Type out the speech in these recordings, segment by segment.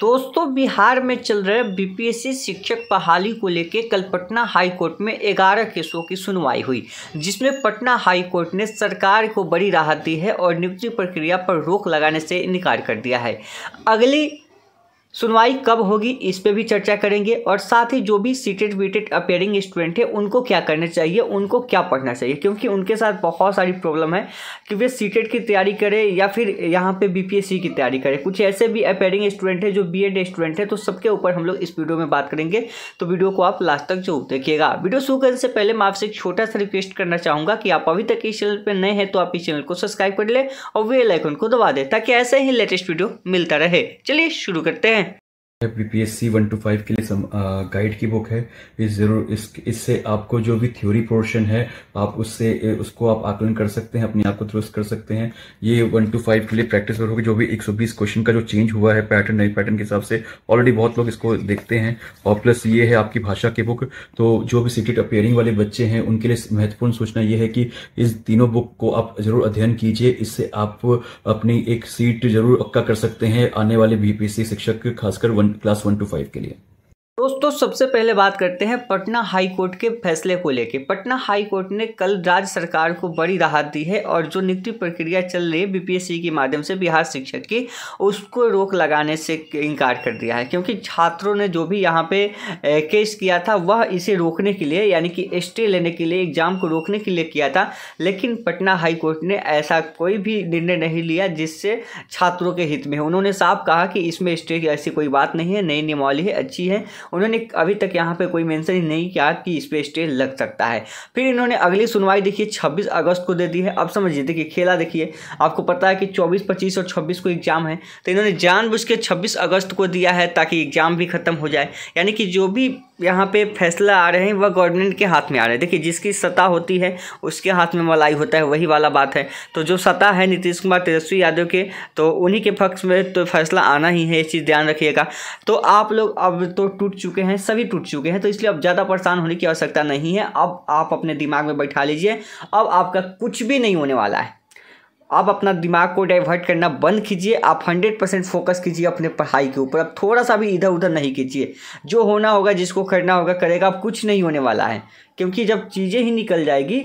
दोस्तों बिहार में चल रहे बीपीएससी शिक्षक बहाली को लेकर कल पटना हाई कोर्ट में 11 केसों की सुनवाई हुई जिसमें पटना हाई कोर्ट ने सरकार को बड़ी राहत दी है और नियुक्ति प्रक्रिया पर रोक लगाने से इनकार कर दिया है अगली सुनवाई कब होगी इस पर भी चर्चा करेंगे और साथ ही जो भी सीटेड वीटेड अपेयरिंग स्टूडेंट है उनको क्या करना चाहिए उनको क्या पढ़ना चाहिए क्योंकि उनके साथ बहुत सारी प्रॉब्लम है कि वे सीटेड की तैयारी करें या फिर यहाँ पे बीपीएससी की तैयारी करें कुछ ऐसे भी अपेयरिंग स्टूडेंट है जो बी स्टूडेंट है तो सबके ऊपर हम लोग इस वीडियो में बात करेंगे तो वीडियो को आप लास्ट तक जरूर देखिएगा वीडियो शुरू करने से पहले मैं आपसे एक छोटा सा रिक्वेस्ट करना चाहूँगा कि आप अभी तक इस चैनल पर नए हैं तो आप इस चैनल को सब्सक्राइब कर लें और वे लाइकन को दबा दें ताकि ऐसे ही लेटेस्ट वीडियो मिलता रहे चलिए शुरू करते हैं पीपीएससी वन टू फाइव के लिए गाइड की बुक है इस जरूर इस इससे आपको जो भी थ्योरी पोर्शन है आप उससे उसको आप आकलन कर सकते हैं अपने आप को दुरुस्त कर सकते हैं ये वन टू फाइव के लिए प्रैक्टिस होगी जो भी 120 क्वेश्चन का जो चेंज हुआ है पैटर्न नए पैटर्न के हिसाब से ऑलरेडी बहुत लोग इसको देखते हैं और प्लस ये है आपकी भाषा की बुक तो जो भी सीटेट अपेयरिंग वाले बच्चे हैं उनके लिए महत्वपूर्ण सूचना यह है कि इस तीनों बुक को आप जरूर अध्ययन कीजिए इससे आप अपनी एक सीट जरूर पक्का कर सकते हैं आने वाले बीपीएससी शिक्षक खासकर one class one to five के लिए दोस्तों सबसे पहले बात करते हैं पटना हाई कोर्ट के फैसले को लेके पटना हाई कोर्ट ने कल राज्य सरकार को बड़ी राहत दी है और जो नियुक्ति प्रक्रिया चल रही है बीपीएससी के माध्यम से बिहार शिक्षक की उसको रोक लगाने से इनकार कर दिया है क्योंकि छात्रों ने जो भी यहाँ पे केस किया था वह इसे रोकने के लिए यानी कि स्टे लेने के लिए एग्जाम को रोकने के लिए किया था लेकिन पटना हाईकोर्ट ने ऐसा कोई भी निर्णय नहीं लिया जिससे छात्रों के हित में उन्होंने साफ कहा कि इसमें स्टे की ऐसी कोई बात नहीं है नई नियमावली है अच्छी है उन्होंने अभी तक यहाँ पर कोई मैंसन ही नहीं किया कि इस पर स्टे लग सकता है फिर इन्होंने अगली सुनवाई देखिए छब्बीस अगस्त को दे दी है अब समझिए देखिए खेला देखिए आपको पता है कि चौबीस पच्चीस और छब्बीस को एग्जाम है तो इन्होंने जानबूझ के छब्बीस अगस्त को दिया है ताकि एग्जाम भी खत्म हो जाए यानी कि जो भी यहाँ पे फैसला आ रहे हैं वह गवर्नमेंट के हाथ में आ रहे हैं देखिए जिसकी सत्ता होती है उसके हाथ में मलाई होता है वही वाला बात है तो जो सत्ता है नीतीश कुमार तेजस्वी यादव के तो उन्हीं के पक्ष में तो फैसला आना ही है इस चीज़ ध्यान रखिएगा तो आप लोग अब तो टूट चुके हैं सभी टूट चुके हैं तो इसलिए अब ज़्यादा परेशान होने की आवश्यकता नहीं है अब आप अपने दिमाग में बैठा लीजिए अब आपका कुछ भी नहीं होने वाला है आप अपना दिमाग को डाइवर्ट करना बंद कीजिए आप हंड्रेड परसेंट फोकस कीजिए अपने पढ़ाई के ऊपर अब थोड़ा सा भी इधर उधर नहीं कीजिए जो होना होगा जिसको करना होगा करेगा अब कुछ नहीं होने वाला है क्योंकि जब चीज़ें ही निकल जाएगी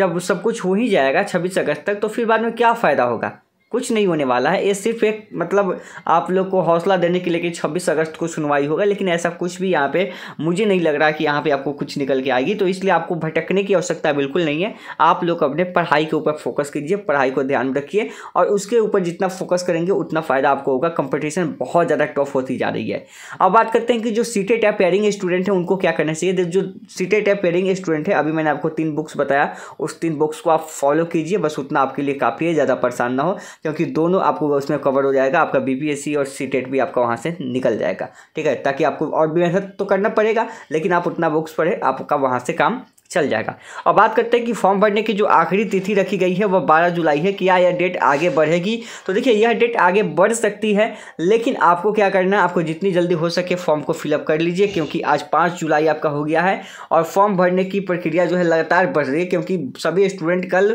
जब सब कुछ हो ही जाएगा छब्बीस अगस्त तक तो फिर बाद में क्या फ़ायदा होगा कुछ नहीं होने वाला है ये सिर्फ एक मतलब आप लोग को हौसला देने के लिए कि 26 अगस्त को सुनवाई होगा लेकिन ऐसा कुछ भी यहाँ पे मुझे नहीं लग रहा कि यहाँ पे आपको कुछ निकल के आएगी तो इसलिए आपको भटकने की आवश्यकता बिल्कुल नहीं है आप लोग अपने पढ़ाई के ऊपर फोकस कीजिए पढ़ाई को ध्यान रखिए और उसके ऊपर जितना फोकस करेंगे उतना फ़ायदा आपको होगा कंपटिशन बहुत ज़्यादा टफ होती जा रही है अब बात करते हैं कि जो सीटेट या पेयरिंग स्टूडेंट हैं उनको क्या करना चाहिए जो सीटेट या पेयरिंग स्टूडेंट है अभी मैंने आपको तीन बुक्स बताया उस तीन बुक्स को आप फॉलो कीजिए बस उतना आपके लिए काफ़ी है ज़्यादा परेशान ना हो क्योंकि दोनों आपको उसमें कवर हो जाएगा आपका बी और सी e भी आपका वहाँ से निकल जाएगा ठीक है ताकि आपको और भी मेहनत तो करना पड़ेगा लेकिन आप उतना बुक्स पढ़े आपका वहाँ से काम चल जाएगा और बात करते हैं कि फॉर्म भरने की जो आखिरी तिथि रखी गई है वह बारह जुलाई है क्या यह डेट आगे बढ़ेगी तो देखिए यह डेट आगे बढ़ सकती है लेकिन आपको क्या करना है आपको जितनी जल्दी हो सके फॉर्म को फिलअप कर लीजिए क्योंकि आज पाँच जुलाई आपका हो गया है और फॉर्म भरने की प्रक्रिया जो है लगातार बढ़ रही है क्योंकि सभी स्टूडेंट कल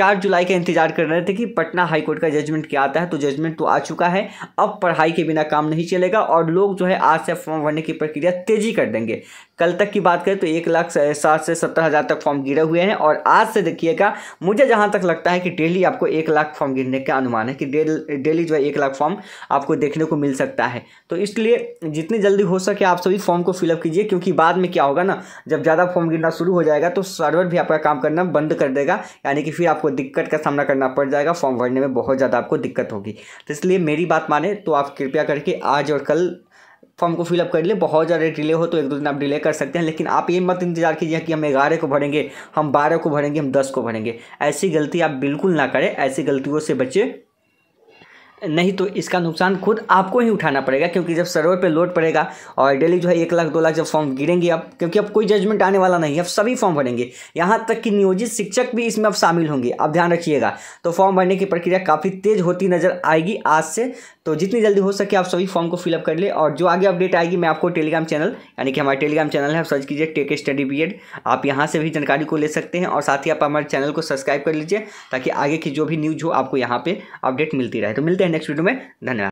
चार जुलाई का इंतजार कर रहे थे कि पटना हाईकोर्ट का जजमेंट क्या आता है तो जजमेंट तो आ चुका है अब पढ़ाई के बिना काम नहीं चलेगा और लोग जो है आज से फॉर्म भरने की प्रक्रिया तेजी कर देंगे कल तक की बात करें तो एक लाख सात से से सत्तर हज़ार तक फॉर्म गिरे हुए हैं और आज से देखिएगा मुझे जहाँ तक लगता है कि डेली आपको एक लाख फॉर्म गिरने का अनुमान है कि डेली जो है एक लाख फॉर्म आपको देखने को मिल सकता है तो इसलिए जितनी जल्दी हो सके आप सभी फॉर्म को फिलअप कीजिए क्योंकि बाद में क्या होगा ना जब ज़्यादा फॉर्म गिरना शुरू हो जाएगा तो सर्वर भी आपका काम करना बंद कर देगा यानी कि फिर आपको दिक्कत का सामना करना पड़ जाएगा फॉर्म भरने में बहुत ज़्यादा आपको दिक्कत होगी तो इसलिए मेरी बात माने तो आप कृपया करके आज और कल फॉर्म को फिलअप कर लिए बहुत ज़्यादा डिले हो तो एक दो दिन आप डिले कर सकते हैं लेकिन आप ये मत इंतजार कीजिए कि हम ग्यारह को भरेंगे हम बारह को भरेंगे हम दस को भरेंगे ऐसी गलती आप बिल्कुल ना करें ऐसी गलतियों से बचे नहीं तो इसका नुकसान खुद आपको ही उठाना पड़ेगा क्योंकि जब सर्वर पे लोड पड़ेगा और डेली जो है एक लाख दो लाख जब फॉर्म गिरेंगे अब क्योंकि अब कोई जजमेंट आने वाला नहीं है अब सभी फॉर्म भरेंगे यहाँ तक कि नियोजित शिक्षक भी इसमें अब शामिल होंगे आप ध्यान रखिएगा तो फॉर्म भरने की प्रक्रिया काफ़ी तेज होती नज़र आएगी आज से तो जितनी जल्दी हो सके आप सभी फॉर्म को फिलअप कर ले और जो आगे अपडेट आएगी मैं आपको टेलीग्राम चैनल यानी कि हमारे टेलीग्राम चैनल है आप सर्च कीजिए टेक स्टडी बी आप यहाँ से भी जानकारी को ले सकते हैं और साथ ही आप हमारे चैनल को सब्सक्राइब कर लीजिए ताकि आगे की जो भी न्यूज़ हो आपको यहाँ पर अपडेट मिलती रहे तो मिलते हैं नेक्स्ट वीडियो में धन्यवाद